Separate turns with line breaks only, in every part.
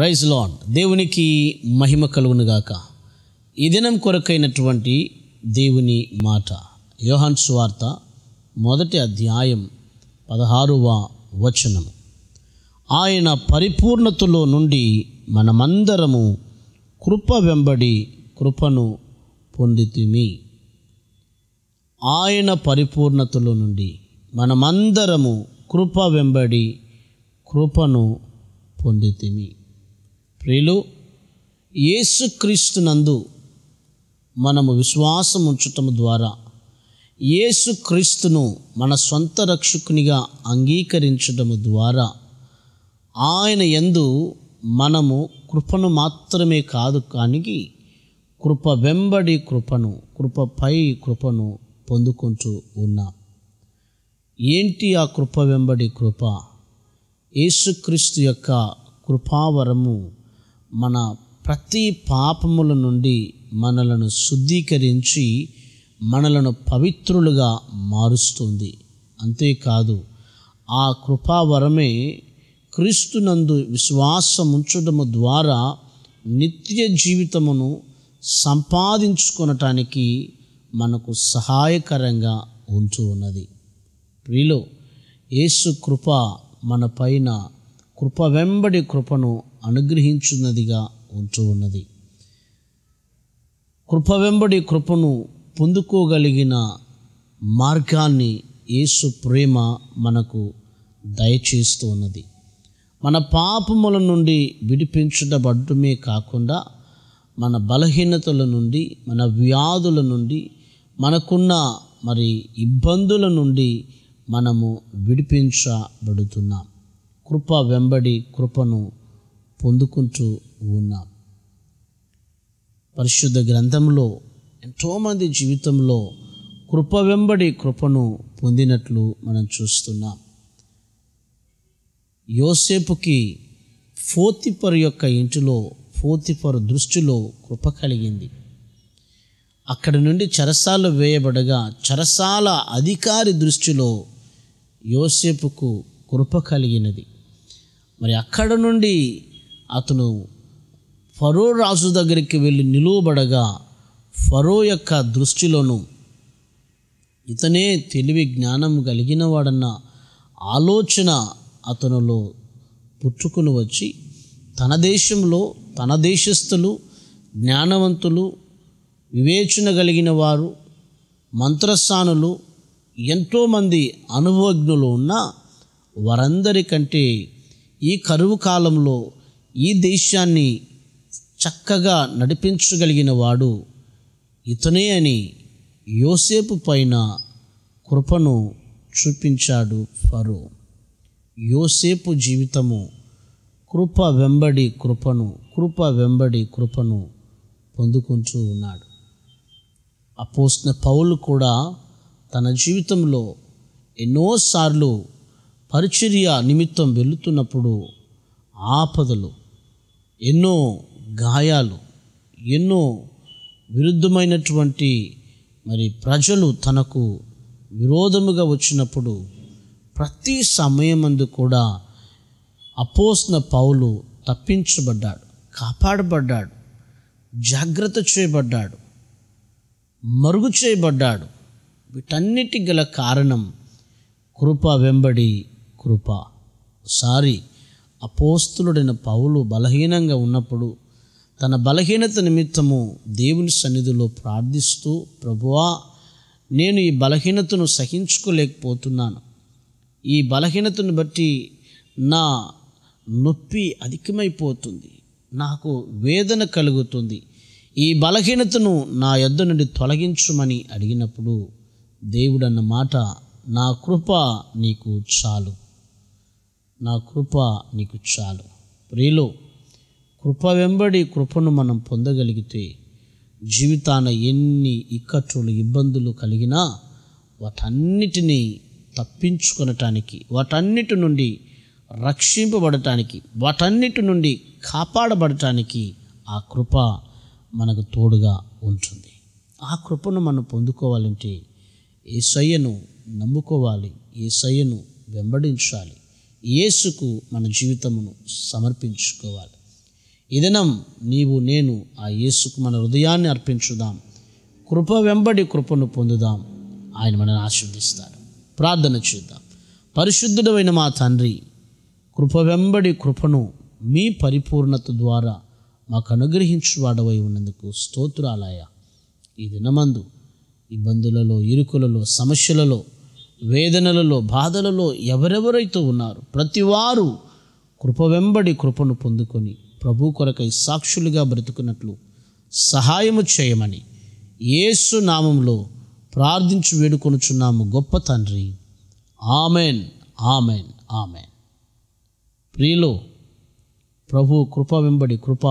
rise lawn దేవునికి మహిమ కలుగునుగాక ఈ దినం కొరకైనటువంటి దేవుని మాట యోహన్ సువార్త మొదటి అధ్యాయం పదహారువ వచనము ఆయన పరిపూర్ణతలో నుండి మనమందరము కృప వెంబడి కృపను పొందితిమి ఆయన పరిపూర్ణతలో నుండి మనమందరము కృప వెంబడి కృపను పొందితిమి ప్రియులు ఏసుక్రీస్తునందు మనము విశ్వాసం ఉంచటం ద్వారా ఏసుక్రీస్తును మన సొంత రక్షకునిగా అంగీకరించడం ద్వారా ఆయన ఎందు మనము కృపను మాత్రమే కాదు కానీ కృప వెంబడి కృపను కృపపై కృపను పొందుకుంటూ ఉన్నాం ఏంటి ఆ కృప వెంబడి కృప యేసుక్రీస్తు యొక్క కృపావరము మన ప్రతి పాపముల నుండి మనలను శుద్ధీకరించి మనలను పవిత్రులుగా మారుస్తుంది అంతేకాదు ఆ కృపావరమే క్రీస్తునందు విశ్వాసముంచడము ద్వారా నిత్య జీవితమును సంపాదించుకునటానికి మనకు సహాయకరంగా ఉంటూ ఉన్నది ప్రియులు యేసు కృప మన పైన కృప వెంబడి కృపను అనుగ్రహించున్నదిగా ఉంటూ ఉన్నది కృప వెంబడి కృపను పొందుకోగలిగిన మార్గాన్ని యేసు ప్రేమ మనకు దయచేస్తూ ఉన్నది మన పాపముల నుండి విడిపించబడ్డమే కాకుండా మన బలహీనతల నుండి మన వ్యాధుల నుండి మనకున్న మరి ఇబ్బందుల నుండి మనము విడిపించబడుతున్నాం కృప వెంబడి కృపను పొందుకుంటూ ఉన్నాం పరిశుద్ధ గ్రంథంలో ఎంతోమంది జీవితంలో కృప వెంబడి కృపను పొందినట్లు మనం చూస్తున్నాం యోసేపుకి ఫోతిపరు యొక్క ఇంటిలో ఫోతిపరు దృష్టిలో కృప కలిగింది అక్కడి నుండి చరసాలు వేయబడగా చరసాల అధికారి దృష్టిలో యోసేపుకు కృప కలిగినది మరి అక్కడ నుండి అతను ఫరో రాజు దగ్గరికి వెళ్ళి నిలువబడగా ఫరో యొక్క దృష్టిలోను ఇతనే తెలివి జ్ఞానం కలిగినవాడన్న ఆలోచన అతనులో పుట్టుకుని వచ్చి తన దేశంలో తన దేశస్థులు జ్ఞానవంతులు వివేచన కలిగిన వారు మంత్రస్థానులు ఎంతోమంది అనుభవజ్ఞులు ఉన్న వారందరికంటే ఈ కరువు కాలంలో ఈ దేశాన్ని చక్కగా నడిపించగలిగిన వాడు ఇతనే అని యోసేపు పైన కృపను చూపించాడు ఫరో యోసేపు జీవితము కృప వెంబడి కృపను కృప వెంబడి కృపను పొందుకుంటూ ఉన్నాడు అపోసిన పౌలు కూడా తన జీవితంలో ఎన్నోసార్లు పరిచర్య నిమిత్తం వెళుతున్నప్పుడు ఆపదలు ఎన్నో గాయాలు ఎన్నో విరుద్ధమైనటువంటి మరి ప్రజలు తనకు విరోధముగా వచ్చినప్పుడు ప్రతి సమయమందు కూడా అపోస్న పౌలు తప్పించబడ్డాడు కాపాడబడ్డాడు జాగ్రత్త చేయబడ్డాడు మరుగు చేయబడ్డాడు వీటన్నిటి గల కారణం కృప వెంబడి కృప సారీ అపోస్తులుడైన పౌలు బలహీనంగా ఉన్నప్పుడు తన బలహీనత నిమిత్తము దేవుని సన్నిధిలో ప్రార్థిస్తూ ప్రభువా నేను ఈ బలహీనతను సహించుకోలేకపోతున్నాను ఈ బలహీనతను బట్టి నా నొప్పి అధికమైపోతుంది నాకు వేదన కలుగుతుంది ఈ బలహీనతను నా యొద్ద నుండి తొలగించుమని అడిగినప్పుడు దేవుడన్న మాట నా కృప నీకు చాలు నా కృప నీకు చాలు ప్రియులు కృప వెంబడి కృపను మనం పొందగలిగితే జీవితాన ఎన్ని ఇక్కట్లు ఇబ్బందులు కలిగినా వాటన్నిటినీ తప్పించుకొనటానికి వాటన్నిటి నుండి రక్షింపబడటానికి వాటన్నిటి నుండి కాపాడబడటానికి ఆ కృప మనకు తోడుగా ఉంటుంది ఆ కృపను మనం పొందుకోవాలంటే ఏసయ్యను నమ్ముకోవాలి ఏసయ్యను వెంబడించాలి యేసుకు మన జీవితమును సమర్పించుకోవాలి ఈ దినం నీవు నేను ఆ యేసుకు మన హృదయాన్ని అర్పించుదాం కృప వెంబడి కృపను పొందుదాం ఆయన మనల్ని ఆశీర్దిస్తారు ప్రార్థన చేద్దాం పరిశుద్ధుడమైన మా తండ్రి కృప వెంబడి కృపను మీ పరిపూర్ణత ద్వారా మాకు అనుగ్రహించు వాడవై ఉన్నందుకు స్తోత్రాలయ ఈ దినమందు ఇబ్బందులలో ఇరుకులలో సమస్యలలో వేదనలలో బాధలలో ఎవరెవరైతే ఉన్నారు ప్రతివారు కృప వెంబడి కృపను పొందుకొని ప్రభు కొరకై సాక్షులుగా బ్రతుకున్నట్లు సహాయము చేయమని యేసు నామంలో ప్రార్థించి వేడుకొనుచున్నాము గొప్ప తండ్రి ఆమెన్ ఆమెన్ ఆమెన్ ప్రియులో ప్రభు కృప వెంబడి కృప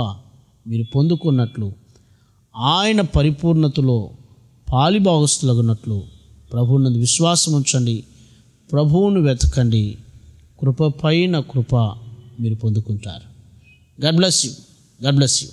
మీరు పొందుకున్నట్లు ఆయన పరిపూర్ణతలో పాలిభాగస్తులగునట్లు ప్రభువునందు విశ్వాసం ఉంచండి ప్రభువును వెతకండి కృప పైన కృప మీరు పొందుకుంటారు God bless you God bless you